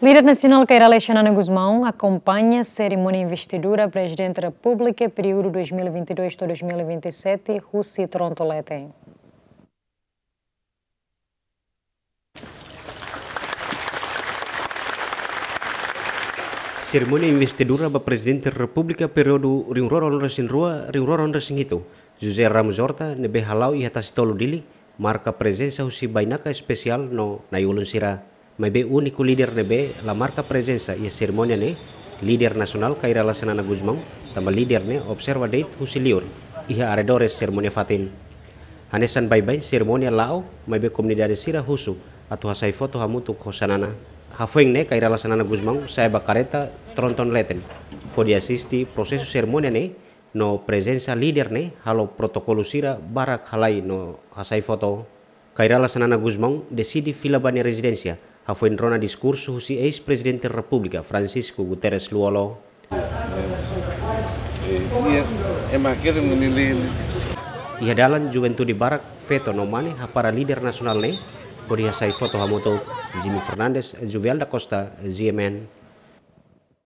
Líder nacional Cairala Xanana Guzmão acompanha a cerimônia investidura presidente da República, período 2022-2027, Rússia Toronto Letem. Cerimônia investidura para presidente da República, período Rinroron Rasinrua, Rinroron Rasingito, José Ramos Horta, Nebehalau e Hatasitolo Dili, marca presença o sibainaka especial no Nayulun Sirah. mai be uniku leader de be la marka presensa ia sermonya ne leader nasional kaira la senana guzmong tama leader ne observa date husiliur ia aredores cerimonia fatin hanesan bye bye cerimonia lao mai be komunidade sira husu atau hasai foto hamutuk hosanana hafeng ne kaira la senana guzmong saya bakareta tronton leten di asisti proses sermonya ne no presensa leader ne halo protokolo sira barak halai no hasai foto Kairala Sanana Guzmong desidi filabani residensia hafuin rona discorso si ex presidente Repubblica Francisco Guterres Luolo. Ia dalam Juventude Barak veto Nomane ha para lider nasional ne, bodi hasai foto hamoto Jimmy Fernandes, Juvial Costa, ZMN.